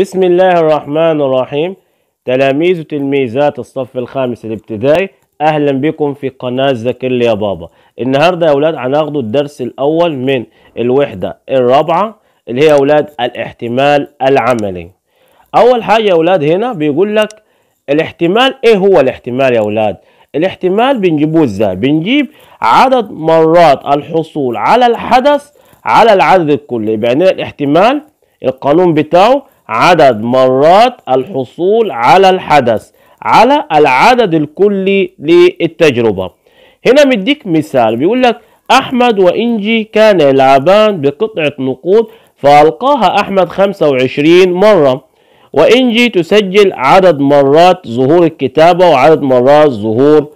بسم الله الرحمن الرحيم تلاميذ وتلميذات الصف الخامس الابتدائي اهلا بكم في قناه ذاكر لي يا بابا النهارده يا اولاد هناخدوا الدرس الاول من الوحده الرابعه اللي هي يا اولاد الاحتمال العملي اول حاجه يا اولاد هنا بيقول لك الاحتمال ايه هو الاحتمال يا اولاد الاحتمال بنجيبوه ازاي بنجيب عدد مرات الحصول على الحدث على العدد الكلي يبقى يعني عندنا الاحتمال القانون بتاعه عدد مرات الحصول على الحدث على العدد الكلي للتجربة هنا مديك مثال بيقول لك أحمد وإنجي كان يلعبان بقطعة نقود فألقاها أحمد 25 مرة وإنجي تسجل عدد مرات ظهور الكتابة وعدد مرات ظهور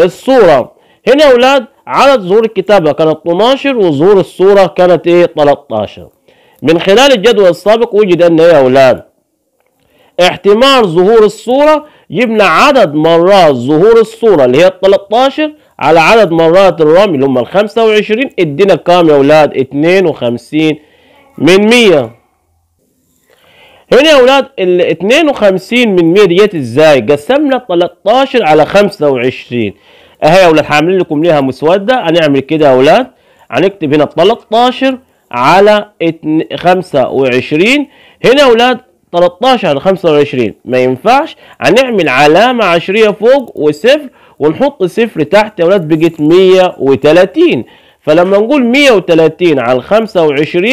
الصورة هنا يا أولاد عدد ظهور الكتابة كانت 12 وظهور الصورة كانت إيه 13 من خلال الجدول السابق وجد أن يا أولاد احتمال ظهور الصورة جبنا عدد مرات ظهور الصورة اللي هي ال 13 على عدد مرات الرمي اللي هم ال 25 ادينا كام يا أولاد؟ 52 من 100 هنا يا أولاد ال 52 من 100 ديت ازاي؟ قسمنا 13 على 25 اهي يا أولاد هعمل لكم ليها مسودة هنعمل كده يا أولاد هنكتب هنا 13 على 25 هنا اولاد 13 على 25 ما ينفعش هنعمل علامة عشرية فوق وصفر ونحط صفر تحت يا اولاد بقت 130 فلما نقول 130 على 25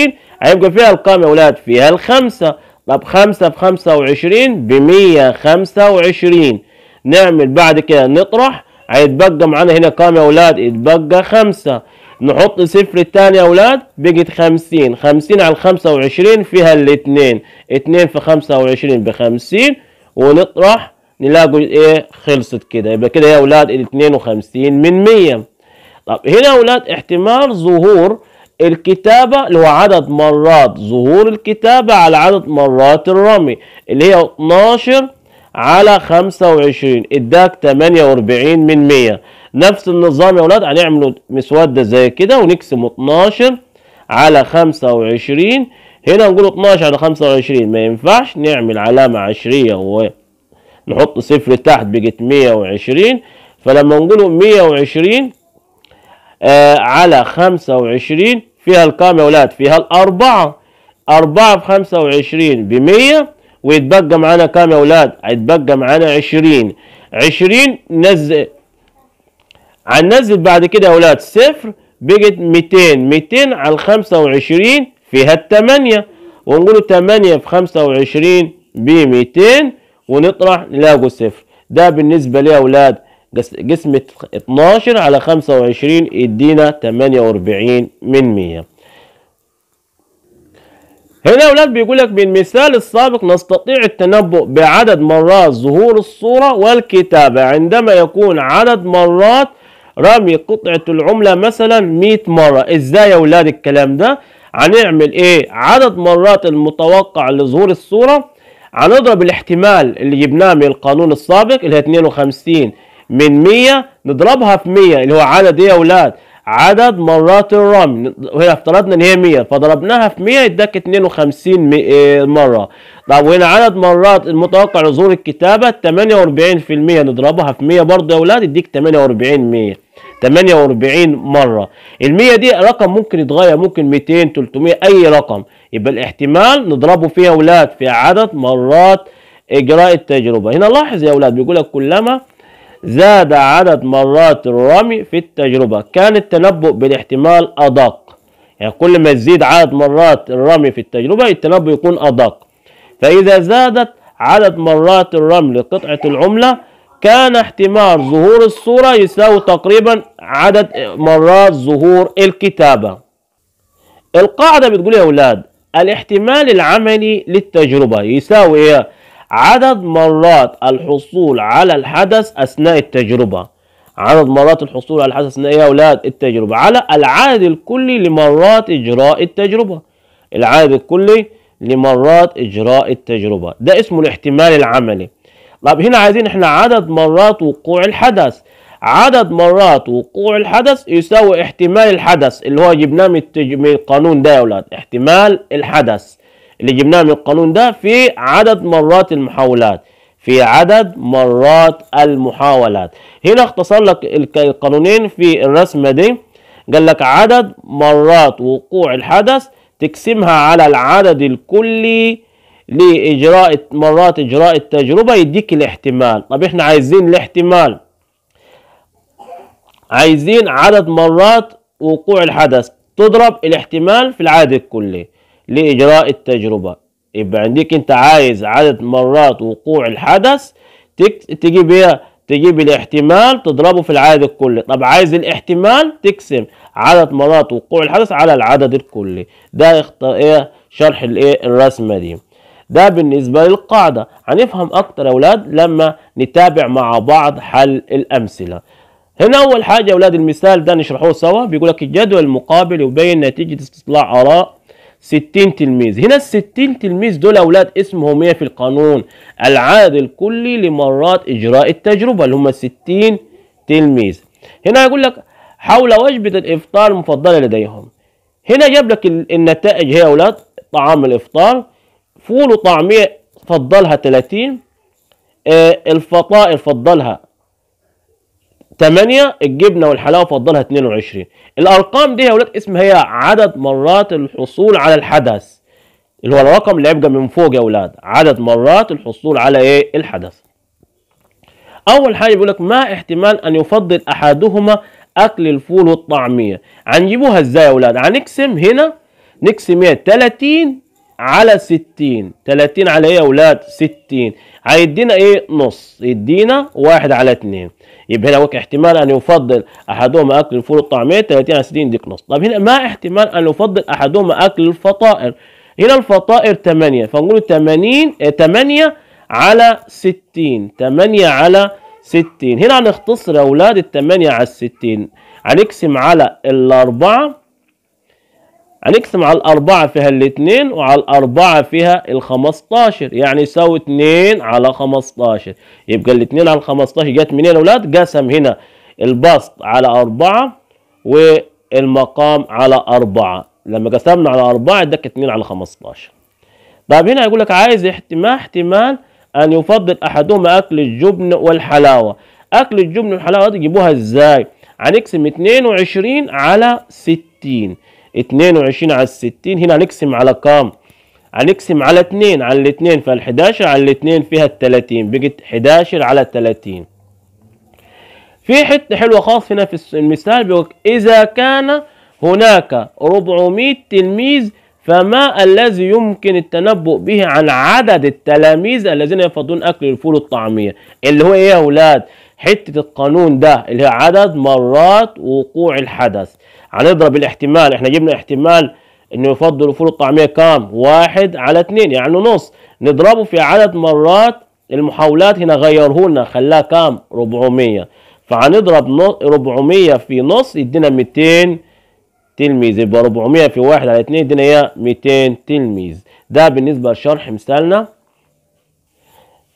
هيبقى فيها الكام يا اولاد فيها الخمسة طب 5 في 25 ب 125 نعمل بعد كده نطرح هيتبقى معانا هنا كام يا اولاد يتبقى 5 نحط صفر الثاني يا اولاد بقت 50 50 على 25 فيها الاثنين 2 في 25 ب 50 ونطرح نلاقوا ايه خلصت كده يبقى كده يا اولاد ال 52 من 100 طب هنا يا اولاد احتمال ظهور الكتابة اللي هو عدد مرات ظهور الكتابة على عدد مرات الرمي اللي هي 12 على 25 اداك 48 من 100 نفس النظام يا اولاد هنعمل مسوده زي كده ونقسم 12 على 25 هنا نقول 12 على 25 ما ينفعش نعمل علامه عشريه ونحط صفر تحت بقت 120 فلما نقول 120 آه على 25 فيها الكام يا اولاد فيها الاربعه أربعة في خمسة وعشرين بمية ويتبقى معانا كام يا أولاد؟ هيتبقى معانا عشرين عشرين نزل هننزل بعد كده يا اولاد صفر بقت 200 200 على 25 فيها ال 8 ونقول 8 في 25 ب 200 ونطرح نلاقوا صفر ده بالنسبة لي يا اولاد قسمة 12 على 25 يدينا 48 من 100 هنا يا اولاد بيقول لك بالمثال السابق نستطيع التنبؤ بعدد مرات ظهور الصورة والكتابة عندما يكون عدد مرات رمي قطعة العملة مثلا 100 مرة ازاي يا ولاد الكلام ده هنعمل ايه عدد مرات المتوقع لظهور الصورة هنضرب الاحتمال اللي جبناه من القانون السابق اللي هي 52 من 100 نضربها في 100 اللي هو عدد ايه يا ولاد عدد مرات الرمي وهنا افترضنا ان هي 100 فضربناها في 100 اداك 52 مره طب وهنا عدد مرات المتوقع لظهور الكتابه 48% نضربها في 100 برضه يا اولاد يديك 48 100 48 مرة ال 100 دي رقم ممكن يتغير ممكن 200 300 أي رقم يبقى الاحتمال نضربه فيها يا أولاد في عدد مرات إجراء التجربة هنا لاحظ يا أولاد بيقول لك كلما زاد عدد مرات الرمي في التجربة كان التنبؤ بالاحتمال أدق يعني كل ما تزيد عدد مرات الرمي في التجربة التنبؤ يكون أدق فإذا زادت عدد مرات الرمي لقطعة العملة كان احتمال ظهور الصورة يساوي تقريبا عدد مرات ظهور الكتابة القاعدة بتقول يا أولاد الاحتمال العملي للتجربة يساوي إيه؟ عدد مرات الحصول على الحدث أثناء التجربة عدد مرات الحصول على الحدث أثناء إيه يا أولاد التجربة على العدد الكلي لمرات إجراء التجربة العدد الكلي لمرات إجراء التجربة ده اسمه الاحتمال العملي طب هنا عايزين احنا عدد مرات وقوع الحدث عدد مرات وقوع الحدث يساوي احتمال الحدث اللي هو جبناه من القانون ده يا اولاد احتمال الحدث اللي جبناه من القانون ده في عدد مرات المحاولات في عدد مرات المحاولات هنا اختصر لك القانونين في الرسمة دي قال لك عدد مرات وقوع الحدث تقسمها على العدد الكلي لاجراء مرات اجراء التجربه يديك الاحتمال طب احنا عايزين الاحتمال عايزين عدد مرات وقوع الحدث تضرب الاحتمال في العدد الكلي لاجراء التجربه يبقى عندك انت عايز عدد مرات وقوع الحدث تجيب ايه تجيب الاحتمال تضربه في العدد الكلي طب عايز الاحتمال تقسم عدد مرات وقوع الحدث على العدد الكلي ده ايه شرح الايه الرسمه دي ده بالنسبة للقاعدة هنفهم أكتر يا أولاد لما نتابع مع بعض حل الأمثلة هنا أول حاجة يا أولاد المثال ده نشرحوه سوا بيقول لك الجدول المقابل يبين نتيجة استطلاع آراء 60 تلميذ هنا ال 60 تلميذ دول اولاد اسمهم ايه في القانون العدد الكلي لمرات اجراء التجربه اللي هم 60 تلميذ هنا يقول لك حول وجبه الافطار المفضله لديهم هنا جاب لك النتائج هي اولاد طعام الافطار فول وطعميه فضلها 30 آه، الفطائر فضلها 8 الجبنه والحلاوه فضلها 22 الارقام دي يا اولاد اسمها هي عدد مرات الحصول على الحدث اللي هو الرقم اللي هيبقى من فوق يا اولاد عدد مرات الحصول على ايه الحدث اول حاجه بيقول لك ما احتمال ان يفضل احدهما اكل الفول والطعميه هنجيبوها ازاي يا اولاد هنقسم هنا نقسم 30 على 60 30 على ايه يا اولاد 60 هيدينا ايه نص يدينا 1 على 2 يبقى هنا احتمال ان يفضل احدهما اكل الفول الطعميه 30 على 60 يديك نص طب هنا ما احتمال ان يفضل احدهما اكل الفطائر هنا الفطائر 8 فنقول 80 8 إيه، على 60 8 على 60 هنا هنختصر يا اولاد ال 8 على 60 هنقسم على الاربعه هنقسم يعني على الأربعة فيها الاتنين وعلى الأربعة فيها الخمستاشر يعني يساوي اتنين على خمستاشر يبقى الاتنين على الخمستاشر جت منين يا ولاد؟ قسم هنا البسط على أربعة والمقام على أربعة لما قسمنا على أربعة اداك اتنين على خمستاشر طيب هنا يقول لك عايز احتمال احتمال أن يفضل أحدهما أكل الجبن والحلاوة أكل الجبن والحلاوة تجيبوها ازاي؟ هنقسم يعني اتنين وعشرين على ستين 22 على 60 هنا هنقسم على كام هنقسم على 2 على 2 فال11 على 2 فيها ال 30 بقت 11 على 30 في حته حلوه خالص هنا في المثال بيقول اذا كان هناك 400 تلميذ فما الذي يمكن التنبؤ به عن عدد التلاميذ الذين يفضلون اكل الفول والطعميه اللي هو ايه يا اولاد حتة القانون ده اللي هي عدد مرات وقوع الحدث هنضرب الاحتمال احنا جبنا احتمال انه يفضل فول الطعمية كام واحد على اتنين يعني نص نضربه في عدد مرات المحاولات هنا غيره لنا خلاه كام 400 فهنضرب 400 في نص يدينا 200 تلميذ يبقى 400 في واحد على اتنين يدينا ايه؟ 200 تلميذ ده بالنسبة لشرح مثالنا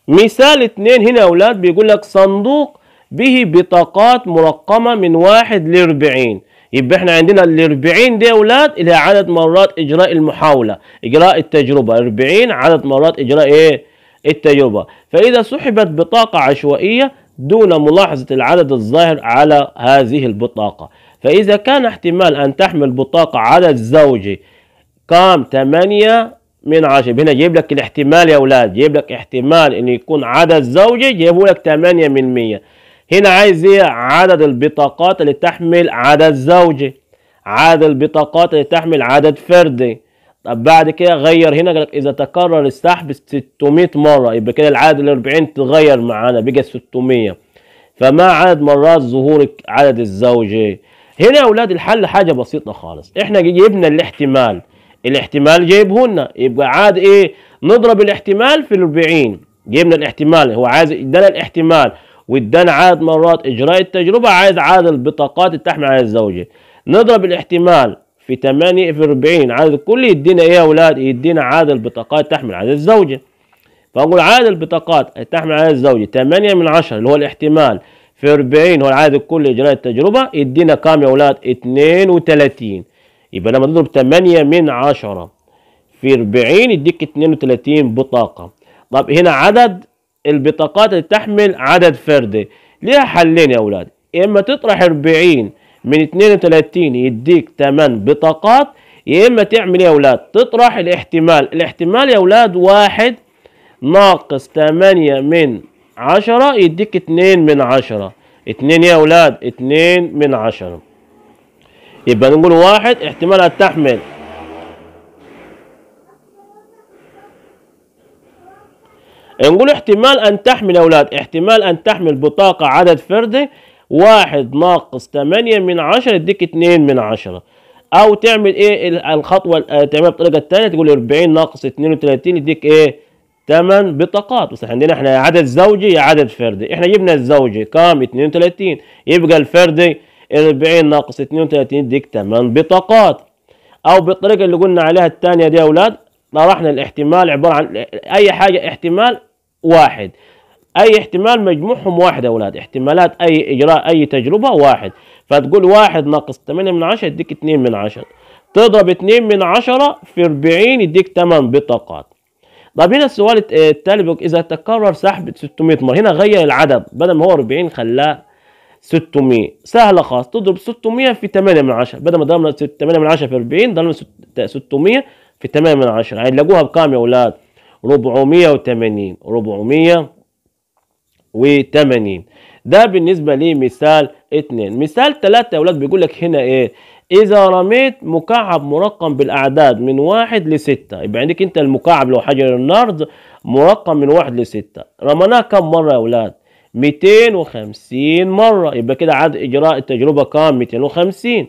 مثال اتنين هنا يا اولاد بيقول لك صندوق به بطاقات مرقمه من واحد لاربعين يبقى احنا عندنا ال 40 دي يا اولاد اللي هي عدد مرات اجراء المحاوله اجراء التجربه 40 عدد مرات اجراء ايه التجربه فاذا سحبت بطاقه عشوائيه دون ملاحظه العدد الظاهر على هذه البطاقه فاذا كان احتمال ان تحمل بطاقه عدد زوجي كام 8 من عشرة هنا جيب لك الاحتمال يا أولاد جيب لك احتمال إنه يكون عدد زوجي جيبوا لك 8 من مية هنا عايز إيه عدد البطاقات اللي تحمل عدد زوجي عدد البطاقات اللي تحمل عدد فردي طب بعد كده غير هنا قالك إذا تكرر السحب 600 مرة يبقى كده العدد ال 40 تغير معانا بقى 600 فما عدد مرات ظهور عدد الزوجي هنا يا أولاد الحل حاجة بسيطة خالص إحنا جبنا الاحتمال الاحتمال جايبهولنا يبقى عاد ايه نضرب الاحتمال في الاربعين جبنا الاحتمال هو عايز ادانا الاحتمال وادانا عدد مرات اجراء التجربه عايز عدد البطاقات التحمل على الزوجه نضرب الاحتمال في 8 في 40 عدد الكل يدينا ايه يا اولاد يدينا عدد البطاقات تحمل على الزوجه فاقول عدد البطاقات التحمل على الزوجه 8 من 10 اللي هو الاحتمال في 40 هو العدد الكل اجراء التجربه يدينا كام يا اولاد 32 يبقى لما تضرب 8 من 10 في 40 يديك 32 بطاقة طب هنا عدد البطاقات اللي تحمل عدد فردي ليها حلين يا أولاد يا إما تطرح 40 من 32 يديك 8 بطاقات يا إما تعمل إيه يا أولاد تطرح الاحتمال الاحتمال يا أولاد 1 ناقص 8 من 10 يديك 2 من 10 2 يا أولاد 2 من 10 يبقى نقول واحد احتمالها تحمل نقول احتمال أن تحمل أولاد احتمال أن تحمل بطاقة عدد فردي واحد ناقص تمانية من عشرة يديك اتنين من عشرة أو تعمل إيه الخطوة آه، تعملها بالطريقة تانية تقول أربعين ناقص اتنين وتلاتين يديك إيه تمن بطاقات بس عندنا احنا عدد زوجي يا عدد فردي احنا جبنا الزوجي كام وثلاثين يبقى الفردي 40 ناقص 32 يديك 8 بطاقات او بالطريقه اللي قلنا عليها الثانيه دي يا اولاد طرحنا الاحتمال عباره عن اي حاجه احتمال واحد اي احتمال مجموعهم واحد يا اولاد احتمالات اي اجراء اي تجربه واحد فتقول واحد ناقص 8 من 10 يديك 2 من 10 تضرب 2 من 10 في 40 يديك 8 بطاقات طب هنا السؤال التالي اذا تكرر سحب 600 مره هنا غير العدد بدل ما هو 40 خلاه 600 سهله خالص تضرب 600 في 8 من 10 بدل ما ضربنا 8 من 10 في 40 ضربنا 600 في 8 من 10 هنلاقوها يعني بكام يا اولاد 480 480 ده بالنسبه لي مثال 2 مثال 3 يا اولاد بيقول لك هنا ايه اذا رميت مكعب مرقم بالاعداد من واحد لستة يبقى عندك انت المكعب لو حجر النرد مرقم من واحد لستة رميناه كم مره يا اولاد 250 مرة يبقى كده عدد إجراء التجربة كام 250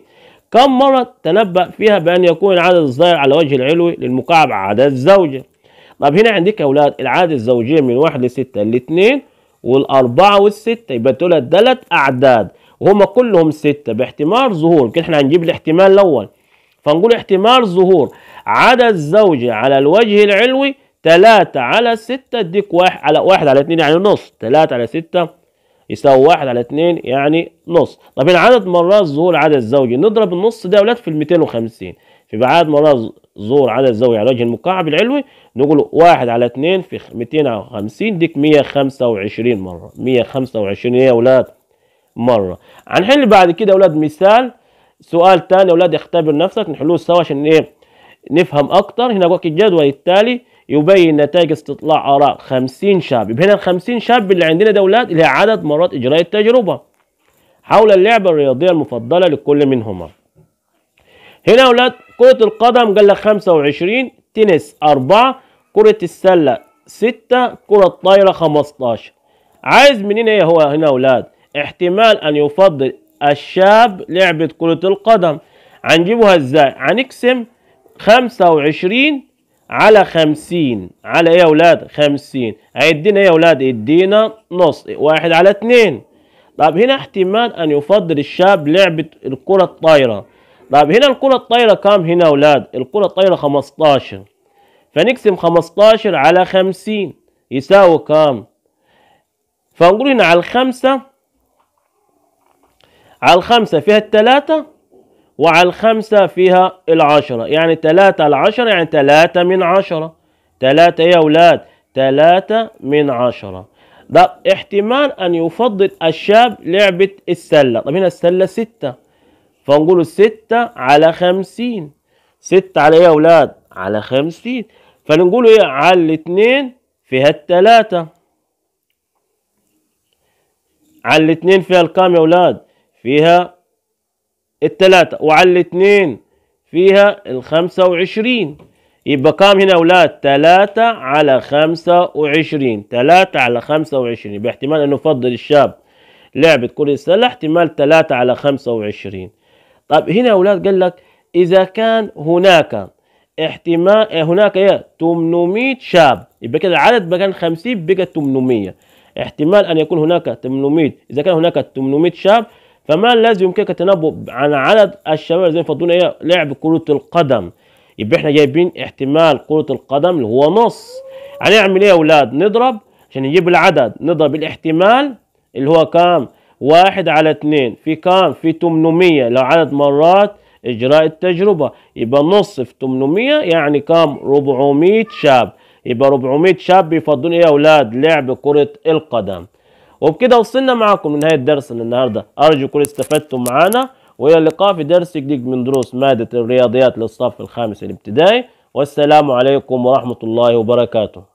كم مرة تنبأ فيها بأن يكون العدد الظاهر على وجه العلوي للمكعب عدد زوجة طب هنا عندك يا أولاد العادة الزوجية من واحد لستة 6 والأربعة والستة يبقى تقول ثلاث أعداد وهما كلهم ستة باحتمال ظهور كده احنا هنجيب الاحتمال الأول فنقول احتمال ظهور عدد زوجي على الوجه العلوي 3 على 6 اديك 1 على 1 على 2 يعني نص 3 على 6 يساوي 1 على 2 يعني نص طب هنا عدد مرات ظهور عدد زوجي نضرب النص ده يا اولاد في ال 250 في عدد مرات ظهور عدد زوجي على وجه المكعب العلوي نقول 1 على 2 في 250 ديك 125 مره 125 ايه يا اولاد مره هنحل بعد كده يا اولاد مثال سؤال تاني يا اولاد اختبر نفسك نحلوه سوا عشان ايه نفهم اكتر هنا جوك الجدول التالي يبين نتائج استطلاع آراء 50 شاب يبقى هنا ال 50 شاب اللي عندنا دولات لها عدد مرات إجراء التجربة حول اللعبة الرياضية المفضلة لكل منهما هنا أولاد كرة القدم قال لك 25 تنس 4 كرة السلة 6 كرة الطايرة 15 عايز منين ايه هو هنا أولاد احتمال أن يفضل الشاب لعبة كرة القدم هنجيبها ازاي هنقسم 25 على خمسين على ايه يا اولاد خمسين هيدينا ايه يا اولاد يدينا نص واحد على اتنين طب هنا احتمال ان يفضل الشاب لعبة الكرة الطايرة طب هنا الكرة الطايرة كام هنا يا اولاد الكرة الطايرة خمستاشر فنقسم خمستاشر على خمسين يساوي كام فنقول هنا على الخمسة على الخمسة فيها التلاتة وعلى الخمسة فيها العشرة يعني تلاتة على عشرة يعني تلاتة من عشرة تلاتة يا أولاد تلاتة من عشرة ده احتمال أن يفضل الشاب لعبة السلة طب هنا السلة ستة فنقول ستة على خمسين ستة على إيه يا أولاد على خمسين فنقول إيه على الاتنين فيها التلاتة على الاتنين فيها الكام يا أولاد فيها التلاتة وعلى الاتنين فيها الخمسة وعشرين يبقى كام هنا أولاد تلاتة على خمسة وعشرين تلاتة على خمسة وعشرين يبقى أنه فضل الشاب لعبة كرة السلة احتمال تلاتة على خمسة وعشرين طب هنا أولاد قال لك إذا كان هناك احتمال آه، هناك ايه 800 شاب يبقى كده العدد بقى 50 بقى 800 احتمال ان يكون هناك 800 اذا كان هناك 800 شاب فما الذي يمكنك التنبؤ عن عدد الشباب الذين يفضلون ايه لعب كرة القدم يبقى احنا جايبين احتمال كرة القدم اللي هو نص هنعمل يعني ايه يا اولاد نضرب عشان نجيب العدد نضرب الاحتمال اللي هو كام واحد على اتنين في كام في 800 لو عدد مرات اجراء التجربة يبقى نص في 800 يعني كام 400 شاب يبقى 400 شاب يفضلون ايه يا اولاد لعب كرة القدم وبكده وصلنا معاكم لنهايه درسنا النهارده ارجو كل استفدتم معانا والى اللقاء في درس جديد من دروس ماده الرياضيات للصف الخامس الابتدائي والسلام عليكم ورحمه الله وبركاته